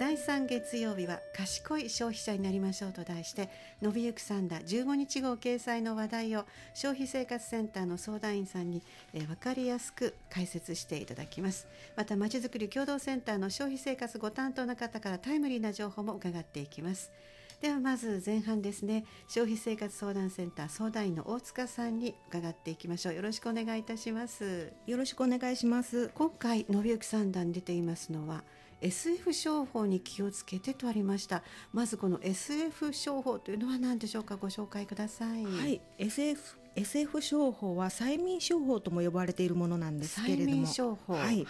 第3月曜日は賢い消費者になりましょうと題して伸びゆくサンダー15日号掲載の話題を消費生活センターの相談員さんに、えー、分かりやすく解説していただきますまたまちづくり共同センターの消費生活ご担当の方からタイムリーな情報も伺っていきますではまず前半ですね消費生活相談センター相談員の大塚さんに伺っていきましょうよろしくお願いいたしますよろしくお願いします今回伸びゆく三段出ていますのは SF 商法に気をつけてとありましたまずこの SF 商法というのは何でしょうかご紹介ください。はい SF SF 商法は催眠商法とも呼ばれているものなんですけれども商法、はい、はい、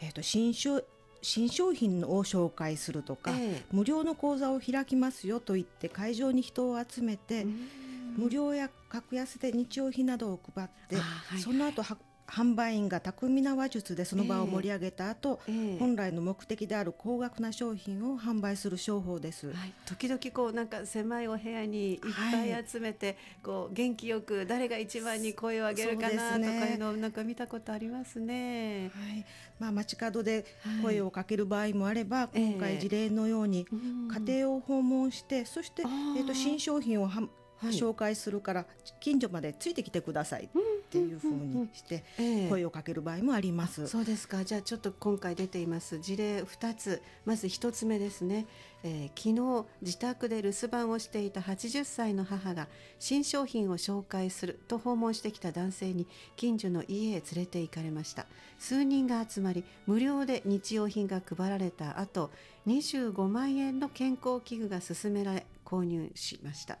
えーと、と新商新商品を紹介するとか、えー、無料の講座を開きますよと言って会場に人を集めて無料や格安で日用品などを配って、はいはい、その後販売員が巧みな話術でその場を盛り上げた後、えーえー、本来の目的である高額な商品を販売する商法です、はい、時々こうなんか狭いお部屋にいっぱい集めて、はい、こう元気よく誰が一番に声を上げるかなとかいうのをなんか見たことありますね、はい、まあ、街角で声をかける場合もあれば、今回事例のように家庭を訪問して、えー、そして、えーと、新商品をは紹介するから近所までついてきてくださいっていうふうにして声をかける場合もあります。そうですかじゃあちょっと今回出ています事例2つまず1つ目ですね、えー、昨日自宅で留守番をしていた80歳の母が新商品を紹介すると訪問してきた男性に近所の家へ連れて行かれました数人が集まり無料で日用品が配られた後25万円の健康器具が勧められ購入しました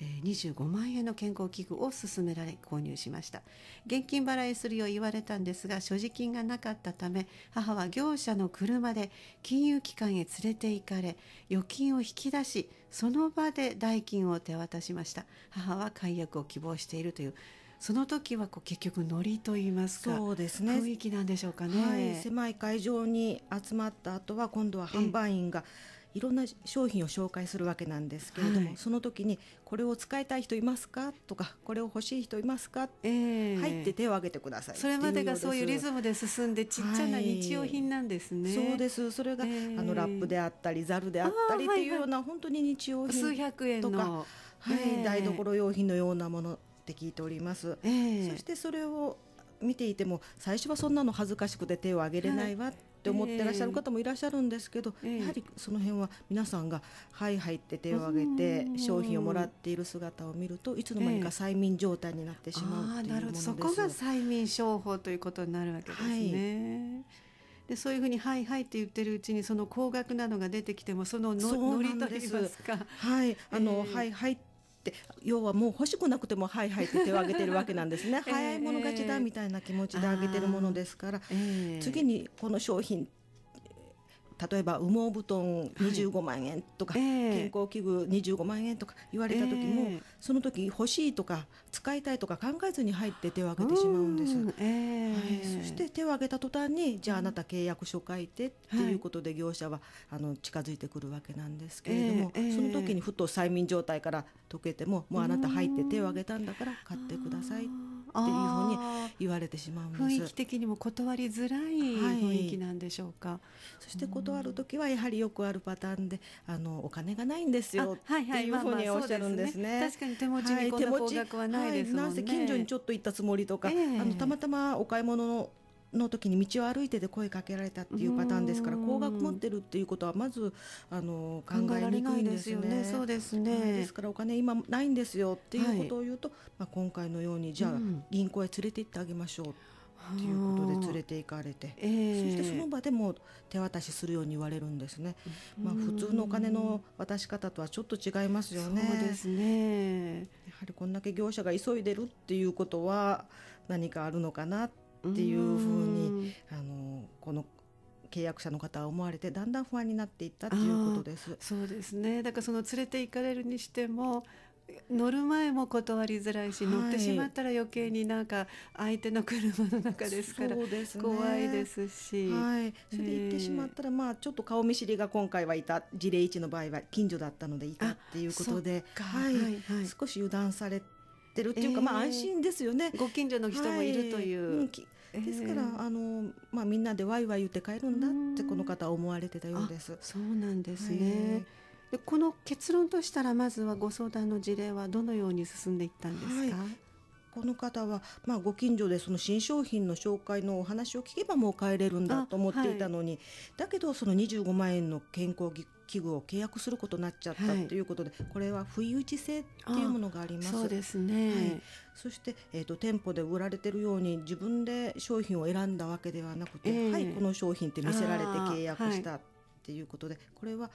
25万円の健康器具を勧められ購入しました現金払いするよう言われたんですが所持金がなかったため母は業者の車で金融機関へ連れて行かれ預金を引き出しその場で代金を手渡しました母は解約を希望しているというその時はこう結局ノリと言いますかそうですね雰囲気なんでしょうかね、はい、狭い会場に集まった後は今度は販売員が、ええいろんな商品を紹介するわけなんですけれども、はい、その時にこれを使いたい人いますかとかこれを欲しい人いますか、えー、入って手を挙げてくださいそれまでがそういうリズムで進んでちっちゃな日用品なんですね、はい、そうですそれが、えー、あのラップであったりざるであったりっていうような、はいはい、本当に日用品数百円とか、はい、えー、台所用品のようなものって聞いております、そしてそれを見ていても最初はそんなの恥ずかしくて手を挙げれないわってって思ってらっしゃる方もいらっしゃるんですけど、えー、やはりその辺は皆さんが「はいはい」って手を挙げて商品をもらっている姿を見るといつの間にか催眠状態になってしまう、えー、なるほどそこが催眠商法ということになるわけですね。はいでそういうふうに「はいはい」って言ってるうちにその高額なのが出てきてもそののそりといいますか。はいあの、えー、はいはいって要はもう欲しくなくてもはいはいって手を挙げてるわけなんですね、えー、早い者勝ちだみたいな気持ちで挙げてるものですから、えー、次にこの商品例えば羽毛布団25万円とか、はいえー、健康器具25万円とか言われた時も、えー、その時欲しいとか使いたいとか考えずに入って手を挙げてしまうんです、えー、はい、そして手を挙げた途端にじゃああなた契約書書いてっていうことで業者はあの近づいてくるわけなんですけれども、その時にふと催眠状態から解けてももうあなた入って手を挙げたんだから買ってくださいっていうふうに言われてしまうんです雰囲気的にも断りづらい雰囲気なんでしょうか、はい、そして断断る時はやはりよくあるパターンであのお金がないんですよっていうふうにおっしゃるんですね。確かに手持ちにこんな高額はないですもんね。はい、なんせ近所にちょっと行ったつもりとか、えー、あのたまたまお買い物のの時に道を歩いてで声かけられたっていうパターンですから高額持ってるっていうことはまずあの考えにくいんですよね。そうですねですからお金今ないんですよっていうことを言うと、はい、まあ、今回のようにじゃあ銀行へ連れて行ってあげましょうということで連れて行かれて、えー、そしてその場でも手渡しするように言われるんですね、まあ、普通のお金の渡し方とはちょっと違いますよね。そうですねやはりこんだけ業者が急いでるっていうことは何かあるのかなっていうふうにあのこの契約者の方は思われてだんだん不安になっていったということです。そうですね。だからその連れて行かれるにしても乗る前も断りづらいし、乗ってしまったら余計になんか相手の車の中ですから怖いですし、はい、それで行ってしまったら、まあちょっと顔見知りが今回はいた事例1の場合は近所だったのでいいっていうことで、はいはい、少し油断されて。てるっていうか、えー、まあ安心ですよねご近所の人もいるという、はいうん、ですから、えー、あのまあ、みんなでワイワイ言って帰るんだってこの方は思われてたようですそうなんですね、はいでこの結論としたらまずはご相談の事例はどのように進んでいったんですか、はいこの方は、まあ、ご近所でその新商品の紹介のお話を聞けばもう帰れるんだと思っていたのに、はい、だけどその25万円の健康器具を契約することになっちゃったということで、はい、これは不意打ち性っていうものがあります。そうですね、はい、そして、えーと、店舗で売られてるように自分で商品を選んだわけではなくて、えー、はいこの商品って見せられて契約したっていうことでこれは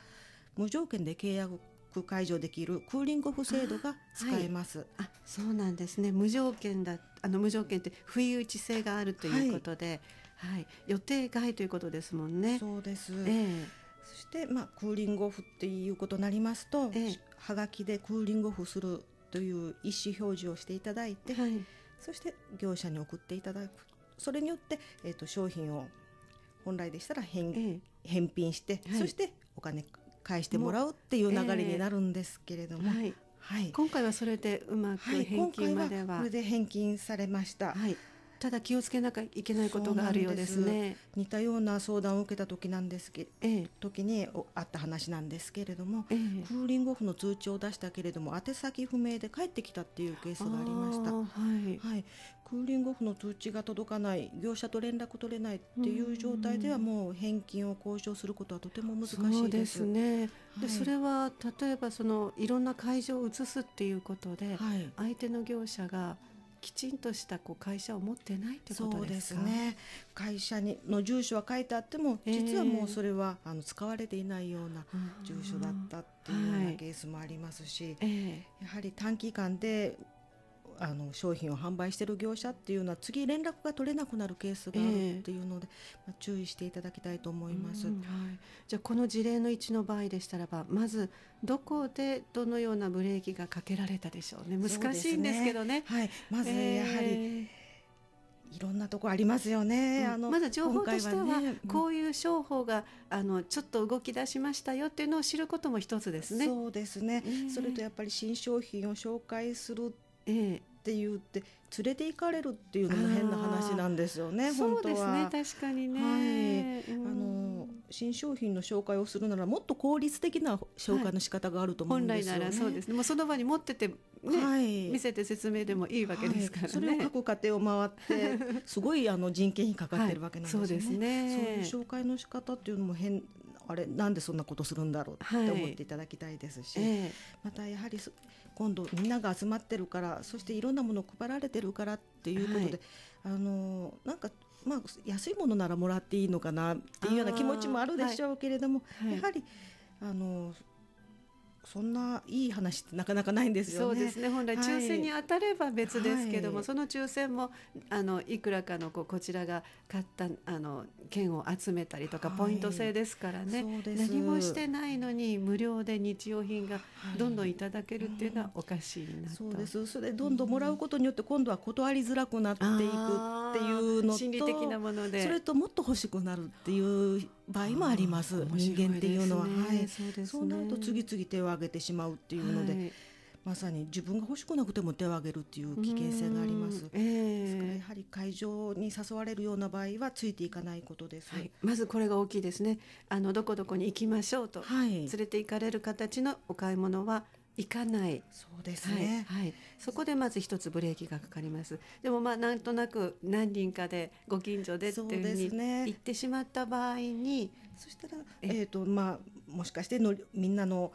無条件で契約解除できるクーリングオフ制度が使えます。あはい、あそうなんですね。無条件だあの無条件って不意打ち性があるということで、はい、はい、予定外ということですもんね。そうです。えー、そしてまあクーリングオフっていうことになりますと、えー、はがきでクーリングオフするという意思表示をしていただいて、はい、そして業者に送っていただく。それによってえっ、ー、と商品を本来でしたら返、えー、返品して、そしてお金返してもらうっていう流れになるんですけれども、えー、はい、はい、今回はそれでうまく返金までは、はい、これで返金されました。はいただ気をつけなきゃいけないことがあるようですね似たような相談を受けた時なんですけ、ええ、時にあった話なんですけれども、ええ、クーリングオフの通知を出したけれども宛先不明で帰ってきたっていうケースがありました、はい、はい、クーリングオフの通知が届かない業者と連絡取れないっていう状態ではもう返金を交渉することはとても難しいですね、はい、でそれは例えばそのいろんな会場を移すっていうことで、はい、相手の業者がきちんとしたこう会社を持ってないってことですかね会社にの住所は書いてあっても、実はもうそれはあの使われていないような住所だったっていうようなケースもありますし、はいやはり短期間であの商品を販売している業者っていうのは次連絡が取れなくなるケースがあるっていうので、えー、まあ、注意していただきたいと思います、はい、じゃあこの事例の1の場合でしたらばまずどこでどのようなブレーキがかけられたでしょうね難しいんですけどね。ねはい、まずやはり、えーいろんなとこありますよね。うん、あのまず情報としては、ね、こういう商法が、あのちょっと動き出しましたよっていうのを知ることも一つですね。そうですね。それとやっぱり新商品を紹介するええって言って連れて行かれるっていうのも変な話なんですよね。そうですね確かにね、はいうん、あの新商品の紹介をするならもっと効率的な紹介の仕方があると思うんですよね。はい、そうですね。もうその場に持ってて、ね、はい、見せて説明でもいいわけですから、ねはい、それを各家庭を回って すごいあの人件費かかってるわけなんですね。そうですね。そういう紹介の仕方っていうのも変あれなんでそんなことするんだろうって思っていただきたいですし、はいえー、またやはり今度みんなが集まってるからそしていろんなもの配られてるからっていうことで、はい、あのなんかまあ安いものならもらっていいのかなっていうような気持ちもあるでしょうけれども、はい、やはりあのそんないい話ってなかなかないんですよね。そうですね本来抽選に当たれば別ですけども、はい、その抽選もあのいくらかのこうこちらが買ったあの券を集めたりとか、ポイント制ですからね何もしてないのに無料で日用品がどんどんいただけるっていうのはおかしいなと、はい、そうですそれでどんどんもらうことによって今度は断りづらくなっていくっていうのと心理的なものでそれともっと欲しくなるっていう場合もあります人間っていうのは。はい、そうです、ね、そうなると次々手は挙げてしまうっていうので、はい、まさに自分が欲しくなくても手を挙げるっていう危険性があります、えー、ですからやはり会場に誘われるような場合はついていかないことです、はい、まずこれが大きいですねあのどこどこに行きましょうと、連れて行かれる形のお買い物は行かないそうですね、はい、はい、そこでまず一つブレーキがかかりますでもまあなんとなく何人かでご近所でっていうふうに行ってしまった場合にそ、ね,、したら、えーとまあ、もしかしてのみんなの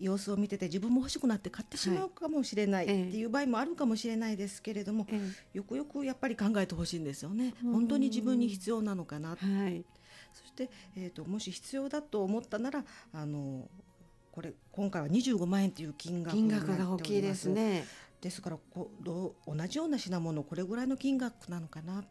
様子を見てて自分も欲しくなって買ってしまうかもしれない、い、っていう場合もあるかもしれないですけれども、よくよくやっぱり考えてほしいんですよね本当に自分に必要なのかな、はい、そして、えーと、もし必要だと思ったならあのこれ今回は25万円という金額金額が大きいですねですからこど同じような品物これぐらいの金額なのかな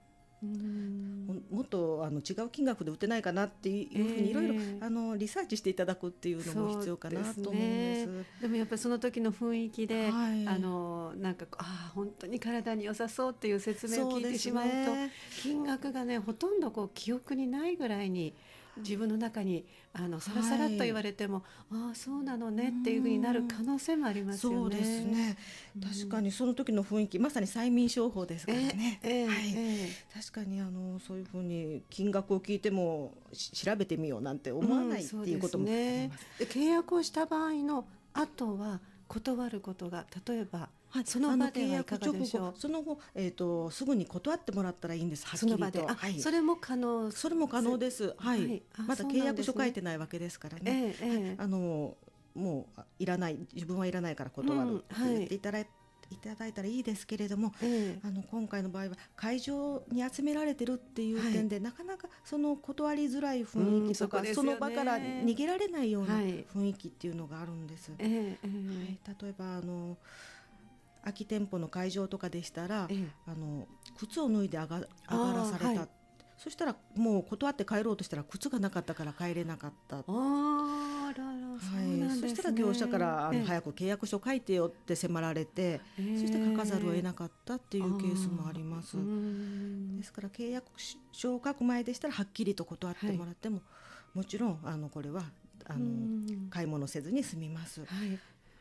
もっとあの違う金額で売ってないかなっていうふうにいろいろリサーチしていただくっていうのも必要かなと思うんです、ね、でもやっぱりその時の雰囲気で、はい、あのなんかああ本当に体に良さそうっていう説明を聞いてしまうと、ね、金額がねほとんどこう記憶にないぐらいに自分の中にあのさらさらと言われても、はい、ああそうなのねっていうふうになる可能性もありますよね。そうですね確かにその時の雰囲気まさに催眠商法ですからね。えーえー、はい、えー確かにあのそういうふうに金額を聞いても調べてみようなんて思わない、うん、っていうこともあります、ね、契約をした場合の後は断ることが例えばはい、その場ではいかがでしょう。その後、えっ、ー、とすぐに断ってもらったらいいんです。その場で、はい、それも可能。それも可能です。はい。はい、まだ契約書書いてないわけですからね。ねえー、えー、あのもういらない自分はいらないから断るっ言っていただいいただいたらいいですけれども、えー、あの今回の場合は会場に集められてるっていう点で、はい、なかなかその断りづらい雰囲気とか、そね、その場から逃げられないような雰囲気っていうのがあるんです。はい、えー、はい、例えばあの空き店舗の会場とかでしたら、ええ、あの靴を脱いで上が上がらされたっそしたらもう断って帰ろうとしたら靴がなかったから帰れなかったあらら、はい、そ、したら業者からあの早く契約書書いてよって迫られて、えー、そして書かざるを得なかったっていうケースもあります。ですから契約書を書く前でしたらはっきりと断ってもらっても、はい、もちろんあのこれはあの買い物せずに済みます。はい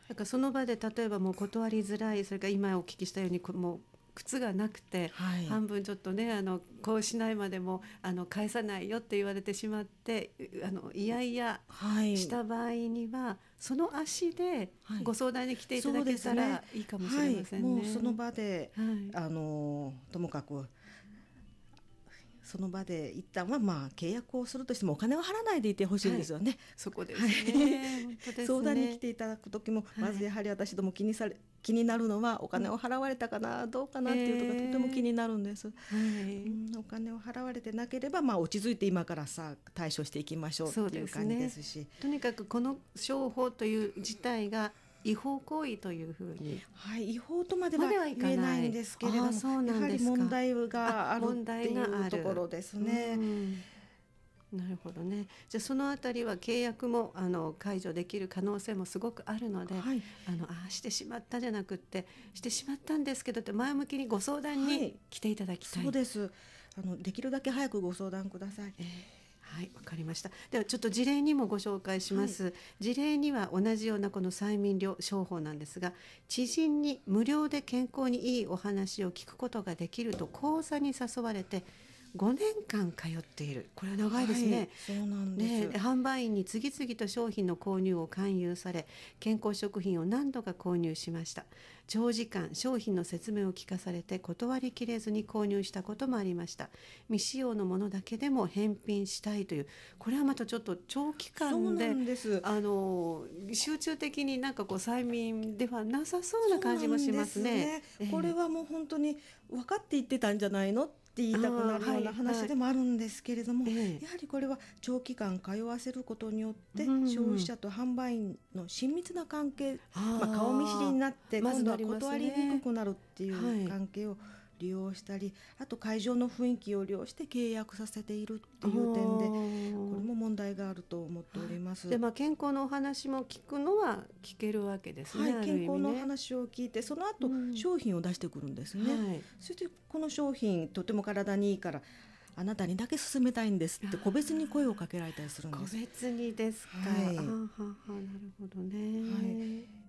なんかその場で例えばもう断りづらいそれから今お聞きしたようにもう靴がなくて、はい、半分ちょっとねあのこうしないまでもあの返さないよって言われてしまってあのいやいやした場合には、はい、その足でご相談に来ていただけたら、い、いかもしれませんね。はい、その場で、あのともかくその場で一旦はまあ契約をするとしてもお金を払わないでいてほしいんですよね、はい、そこです、ねはい、ですね、相談に来ていただく時も、まずやはり私ども気にされ気になるのはお金を払われたかな、どうかなっていうのがとても気になるんです、えー、うん、お金を払われてなければ、まあ、落ち着いて今からさ対処していきましょうっていう感じですし。すね、とにかくこの商法という事態が違法行為というふうに、はい、違法とまでは言えないんですけれども、そうなんですやはり問題があるっいうところですね。なるほどね。じゃあそのあたりは契約もあの解除できる可能性もすごくあるので、はい、あのあしてしまったじゃなくってしてしまったんですけどって前向きにご相談に来ていただきたい。はい、そうです。あのできるだけ早くご相談ください。えーはいわかりましたではちょっと事例にもご紹介します、はい、事例には同じようなこの催眠療商法なんですが知人に無料で健康にいいお話を聞くことができると講座に誘われて5年間通っているこれは長いですねはい、そうなんですね販売員に次々と商品の購入を勧誘され健康食品を何度か購入しました長時間商品の説明を聞かされて断りきれずに購入したこともありました未使用のものだけでも返品したいというこれはまたちょっと長期間であの集中的になんかこう催眠ではなさそうな感じもしますね、ね、これはもう本当に分かって言ってたんじゃないのって言いたくなるような話でもあるんですけれども、はいはい、やはりこれは長期間通わせることによって消費者と販売員の親密な関係、まあ、顔見知りになって今度は断りにくくなるっていう関係を、ま利用したりあと会場の雰囲気を利用して契約させているっていう点でこれも問題があると思っております。でまあ、健康のお話も聞くのは聞けるわけですね。はい、健康のお話を聞いてその後、商品を出してくるんですね。はい、そしてこの商品とても体にいいからあなたにだけ勧めたいんですって個別に声をかけられたりするんです。個別にですか。はい、ははなるほどね。はい。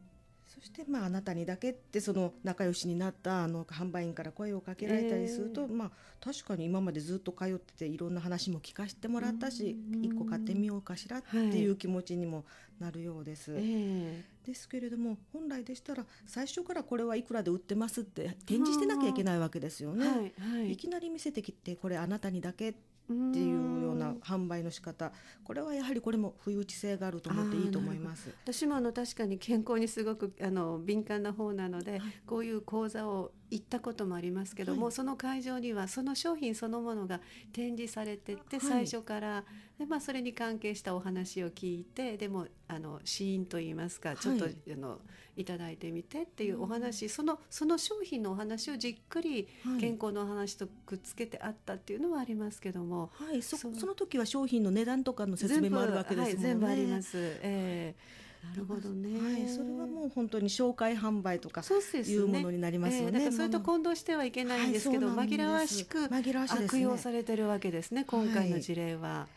そしてまああなたにだけってその仲良しになったあの販売員から声をかけられたりすると、えー、まあ確かに今までずっと通ってていろんな話も聞かせてもらったし一個買ってみようかしらっていう気持ちにもなるようです。はいえー、ですけれども本来でしたら最初からこれはいくらで売ってますって展示してなきゃいけないわけですよね。はいはい、いきなり見せてきてこれあなたにだけっっていうような販売の仕方これはやはりこれも不意打ち性があると思っていいと思います私もあの確かに健康にすごくあの敏感な方なので、はい、こういう講座を行ったこともありますけども、はい、その会場にはその商品そのものが展示されてて最初から、はい、でまあ、それに関係したお話を聞いてでもあの死因といいますかちょっと、あのいただいてみてっていうお話、うん、そのその商品のお話をじっくり健康のお話とくっつけてあったっていうのはありますけども、はい、そその時は商品の値段とかの説明もあるわけですもんね。全部はい、全部あります、えー、なるほどね、はい、それはもう本当に紹介販売とかいうものになりますよね。そ、ねえー、それと混同してはいけないんですけど、紛らわしく悪用されてるわけですね今回の事例は。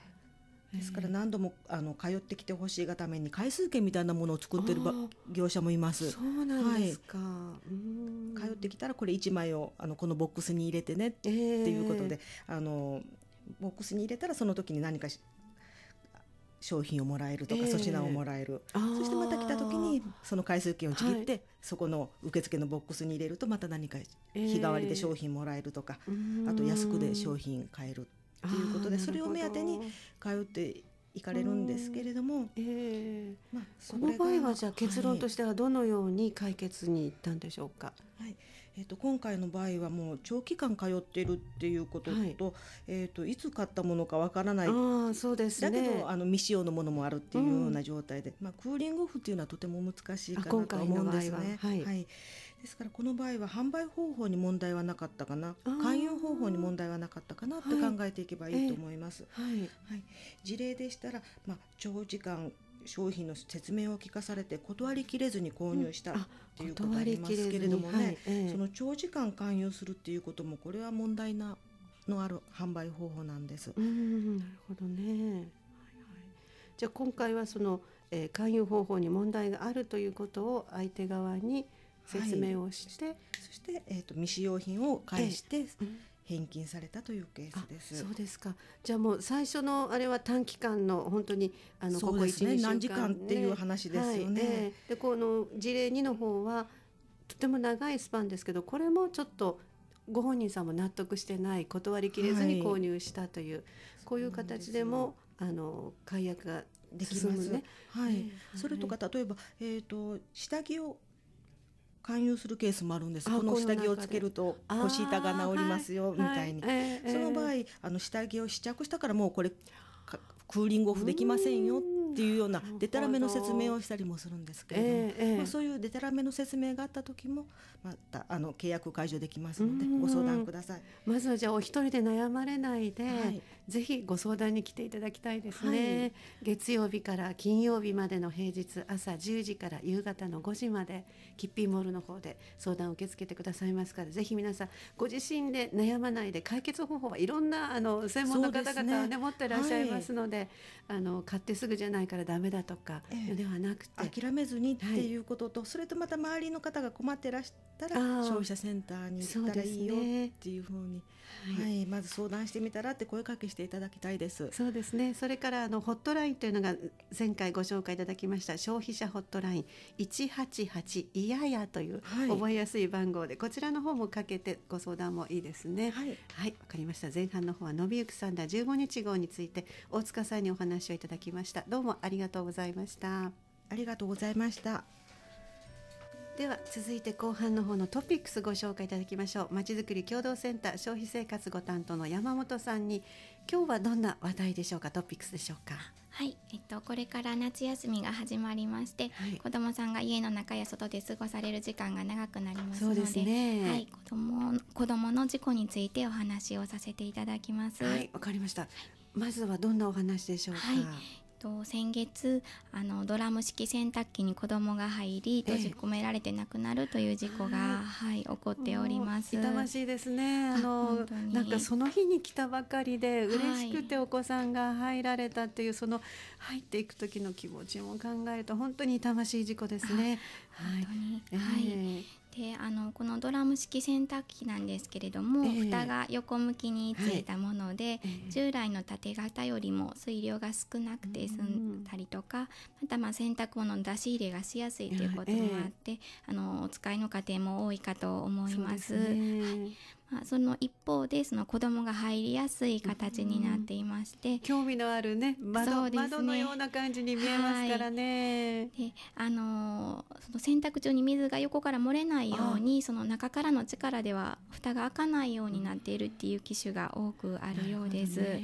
ですから何度もあの通ってきてほしいがために回数券みたいなものを作ってる業者もいます。そうなんですか、はい、通ってきたらこれ1枚をあのこのボックスに入れてねっていうことで、あのボックスに入れたらその時に何か商品をもらえるとか粗品をもらえる、そしてまた来た時にその回数券をちぎって、はい、そこの受付のボックスに入れるとまた何か日替わりで商品もらえるとか、あと安くで商品買えるっていうことでそれを目当てに通って行かれるんですけれども、えーまあ、その場合はじゃあ結論としてはどのように解決にいったんでしょうか、はい、はい、えーと、今回の場合はもう長期間通ってるっていうこととはい、えーと、いつ買ったものかわからないあそうです、ね、だけどあの未使用のものもあるっていうような状態で、うん、まあ、クーリングオフっていうのはとても難しいかなと思うんですね。は、はい、はい、ですからこの場合は販売方法に問題はなかったかな勧誘方法に問題はなかったかなって考えていけばいいと思います。はい、えーはい、はい、事例でしたら、まあ、長時間商品の説明を聞かされて断りきれずに購入した、うん、いうことありますけれどもね、はいえー、その長時間勧誘するっていうこともこれは問題なのある販売方法なんです。うんなるほどね、はいはい、じゃあ今回はその、えー、勧誘方法に問題があるということを相手側に説明をして、はい、そして、えーと、未使用品を返して、返金されたというケースです。そうですか。じゃあもう最初のあれは短期間の本当にあのここ一、ね、何時間っていう話ですよね。はいえー、でこの事例二の方はとても長いスパンですけどこれもちょっとご本人さんも納得してない断りきれずに購入したという、はい、こういう形でもあの解約ができますね。はい、えー、それとか例えば、えーと下着を勧誘するケースもあるんですこの下着をつけると腰板が治りますよみたいに、その場合あの下着を試着したからもうこれクーリングオフできませんよってっていうようなでたらめの説明をしたりもするんですけれども、えそういうでたらめの説明があった時もまたあの契約解除できますのでご相談くださいまずはじゃあお一人で悩まれないで、はい、ぜひご相談に来ていただきたいですね、はい、月曜日から金曜日までの平日朝10時から夕方の5時までキッピーモールの方で相談を受け付けてくださいますからぜひ皆さんご自身で悩まないで解決方法はいろんなあの専門の方々で、ね、ね持ってらっしゃいますので、あの買ってすぐじゃないないからダメだとかではなくて、え諦めずにっていうことと、はい、それとまた周りの方が困ってらしたら消費者センターに行ったらいいよっていうふうにはい、まず相談してみたらって声かけしていただきたいです。そうですね。それからあのホットラインというのが前回ご紹介いただきました消費者ホットライン一八八いややという覚えやすい番号で、はい、こちらの方もかけてご相談もいいですね。はい、はい、わ、かりました。前半の方はのびゆくサンダー15日号について大塚さんにお話をいただきました。どうもありがとうございました。ありがとうございました。では続いて後半の方のトピックスご紹介いただきましょうまちづくり共同センター消費生活ご担当の山本さんに今日はどんな話題でしょうかトピックスでしょうかはい、えっと、これから夏休みが始まりまして、はい、子どもさんが家の中や外で過ごされる時間が長くなりますのでそね、はい、子ども子どもの事故についてお話をさせていただきます。はい、わかりました、はいまずはどんなお話でしょうか。はい、と先月あのドラム式洗濯機に子供が入り閉じ込められて亡くなるという事故が、はい、起こっております痛ましいですねあのなんかその日に来たばかりで嬉しくてお子さんが入られたっていう、はい、その入っていく時の気持ちも考えると本当に痛ましい事故ですね。はい、はい、えであのこのドラム式洗濯機なんですけれども、えー、蓋が横向きについたもので、はい従来の縦型よりも水量が少なくて済んだりとか、またま洗濯物の出し入れがしやすいということもあって、えー、あのお使いの家庭も多いかと思います。すね、はいその一方でその子供が入りやすい形になっていまして、うん、興味のあるね窓ね窓のような感じに見えますからね、はい、であのー、その洗濯中に水が横から漏れないようにその中からの力では蓋が開かないようになっているっていう機種が多くあるようです。ね、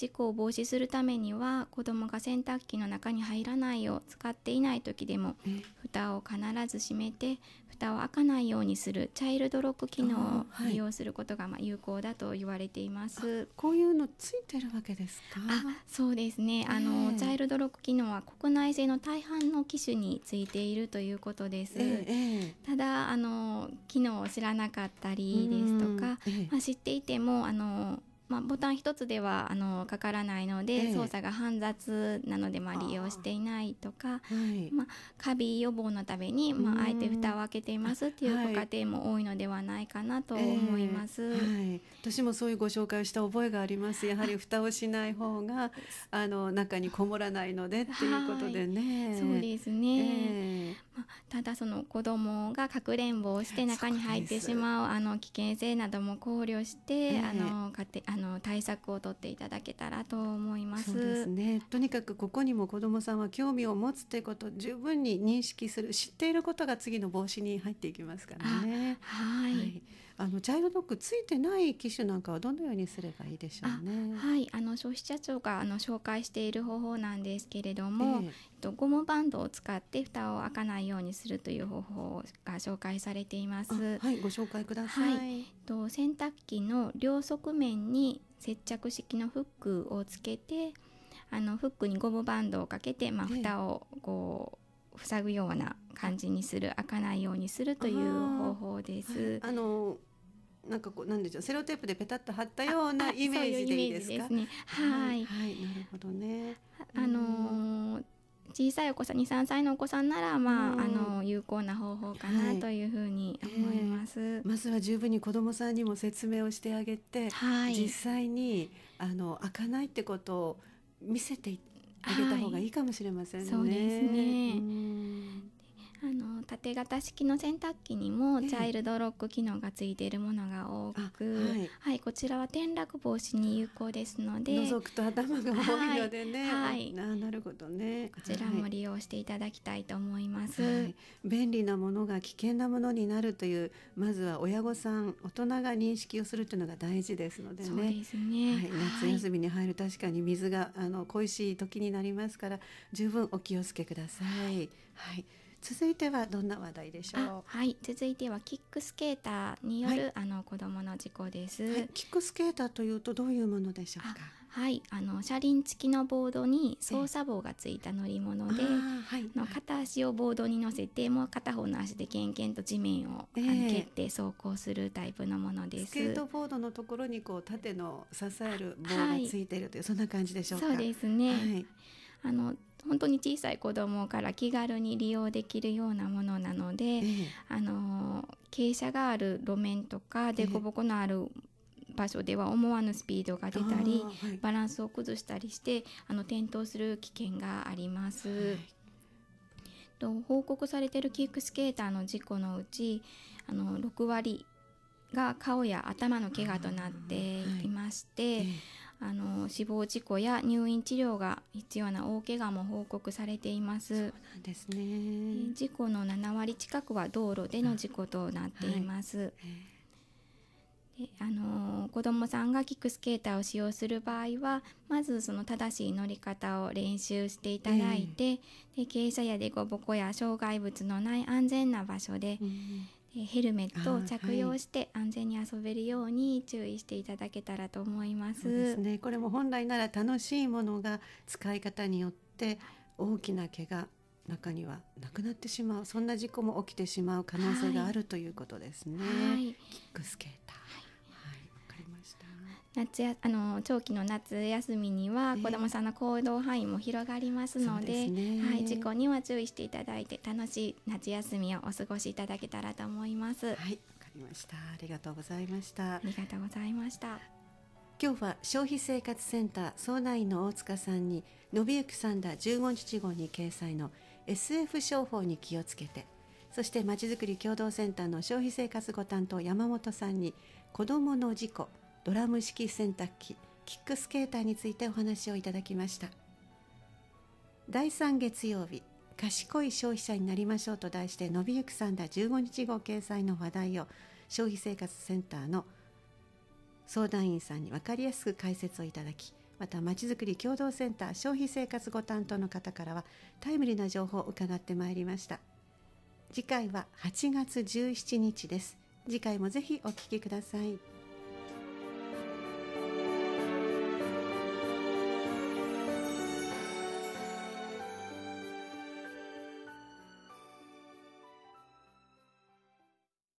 事故を防止するためには子どもが洗濯機の中に入らないよう使っていない時でも蓋を必ず閉めて蓋を開かないようにするチャイルドロック機能を利用することがまあ有効だと言われています、はい、こういうのついてるわけですかあそうですねあの、チャイルドロック機能は国内製の大半の機種についているということです、ただあの機能を知らなかったりですとか、まあ、知っていてもあのまあ、ボタン一つではあのかからないので、えー、操作が煩雑なので、まあ、利用していないとかまあ、カビ予防のために、まあ、あえて蓋を開けていますっていうご家庭も多いのではないかなと思います、えーはい、私もそういうご紹介をした覚えがありますやはり蓋をしない方があの中にこもらないのでっていうことでね。そうですね、えー、まあ、ただその子供がかくれんぼをして中に入ってしまうあの危険性なども考慮して、あの家庭あのの対策を取っていただけたらと思います。そうですね。とにかくここにも子どもさんは興味を持つということを十分に認識する知っていることが次の防止に入っていきますからね。はい、はいあのチャイルドックついてない機種なんかはどのようにすればいいでしょうね。はい、あの消費者庁があの紹介している方法なんですけれども、えっとゴムバンドを使って蓋を開かないようにするという方法が紹介されています。はい、ご紹介ください。はい、えっと洗濯機の両側面に接着式のフックをつけて、あのフックにゴムバンドをかけて、まあ、蓋をこう、え塞ぐような感じにする開かないようにするという方法です。あはい、あのなんかこうなんでしょうセロテープでペタッと貼ったようなイメージでいいですか。すね、はい、はい、なるほどね。あのー、小さいお子さん二三歳のお子さんなら、まあ、あの有効な方法かなというふうに思います、はいえー、まずは十分に子供さんにも説明をしてあげて、はい、実際にあの開かないってことを見せてあげた方がいいかもしれませんね。はい、そうですね、うんあの縦型式の洗濯機にもチャイルドロック機能がついているものが多く、はい、はい、こちらは転落防止に有効ですので覗くと頭が重いのでね、はい、ななるほどねこちらも利用していただきたいと思います、はい、便利なものが危険なものになるというまずは親御さん大人が認識をするというのが大事ですのでねそうですね、夏休みに入る確かに水があの恋しい時になりますから十分お気をつけください。はい続いてはどんな話題でしょうはい続いてはキックスケーターによる、はい、あの子供の事故です、はい、キックスケーターというとどういうものでしょうかはいあの車輪付きのボードに操作棒がついた乗り物で、えー、はい、の片足をボードに乗せてもう片方の足でけんけんと地面を、えー、蹴って走行するタイプのものですスケートボードのところにこう縦の支える棒がついてるという、はい、そんな感じでしょうかそうですね、はいあの本当に小さい子どもから気軽に利用できるようなものなので、えー、あの傾斜がある路面とか凸凹のある、場所では思わぬスピードが出たり、はい、バランスを崩したりしてあの転倒する危険があります。はいと報告されているキックスケーターの事故のうちあの6割が顔や頭の怪我となっていまして、はいあの死亡事故や入院治療が必要な大怪我も報告されています。そうですね。事故の7割近くは道路での事故となっています。であの子どもさんがキックスケーターを使用する場合はまずその正しい乗り方を練習していただいて、えー、で傾斜やでこぼこや障害物のない安全な場所で、うんヘルメットを着用して安全に遊べるように注意していただけたらと思います。はい、ですね、これも本来なら楽しいものが使い方によって大きな怪我中にはなくなってしまうそんな事故も起きてしまう可能性があるということですね。はい、キックスケーター夏やあの長期の夏休みには子どもさんの行動範囲も広がりますのでえーでね、はい、事故には注意していただいて楽しい夏休みをお過ごしいただけたらと思います。はいわかりましたありがとうございましたありがとうございました今日は消費生活センター総内の大塚さんに伸びゆくサンダー15日号に掲載の SF 商法に気をつけてそしてまちづくり共同センターの消費生活ご担当山本さんに子どもの事故ドラム式洗濯機キックスケーターについてお話をいただきました第3月曜日賢い消費者になりましょうと題して伸びゆくサンダー15日号掲載の話題を消費生活センターの相談員さんに分かりやすく解説をいただきまたまちづくり共同センター消費生活ご担当の方からはタイムリーな情報を伺ってまいりました次回は8月17日です次回もぜひお聴きください。